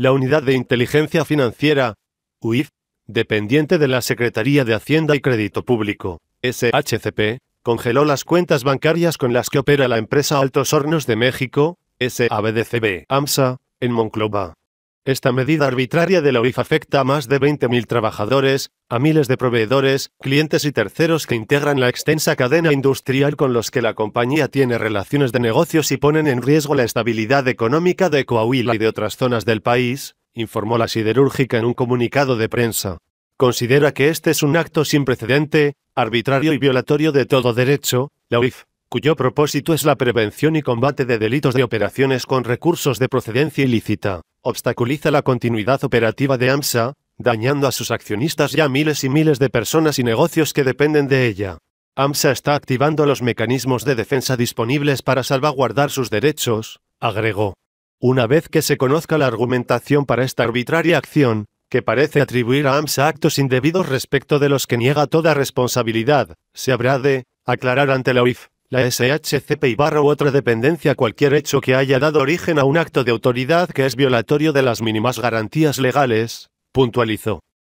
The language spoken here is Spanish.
la Unidad de Inteligencia Financiera, UIF, dependiente de la Secretaría de Hacienda y Crédito Público, SHCP, congeló las cuentas bancarias con las que opera la empresa Altos Hornos de México, SABDCB, AMSA, en Monclova. Esta medida arbitraria de la UIF afecta a más de 20.000 trabajadores, a miles de proveedores, clientes y terceros que integran la extensa cadena industrial con los que la compañía tiene relaciones de negocios y ponen en riesgo la estabilidad económica de Coahuila y de otras zonas del país, informó la siderúrgica en un comunicado de prensa. Considera que este es un acto sin precedente, arbitrario y violatorio de todo derecho, la UIF, cuyo propósito es la prevención y combate de delitos de operaciones con recursos de procedencia ilícita. Obstaculiza la continuidad operativa de AMSA, dañando a sus accionistas y a miles y miles de personas y negocios que dependen de ella. AMSA está activando los mecanismos de defensa disponibles para salvaguardar sus derechos, agregó. Una vez que se conozca la argumentación para esta arbitraria acción, que parece atribuir a AMSA actos indebidos respecto de los que niega toda responsabilidad, se habrá de aclarar ante la OIF, la SHCP y barra u otra dependencia cualquier hecho que haya dado origen a un acto de autoridad que es violatorio de las mínimas garantías legales, puntualizó.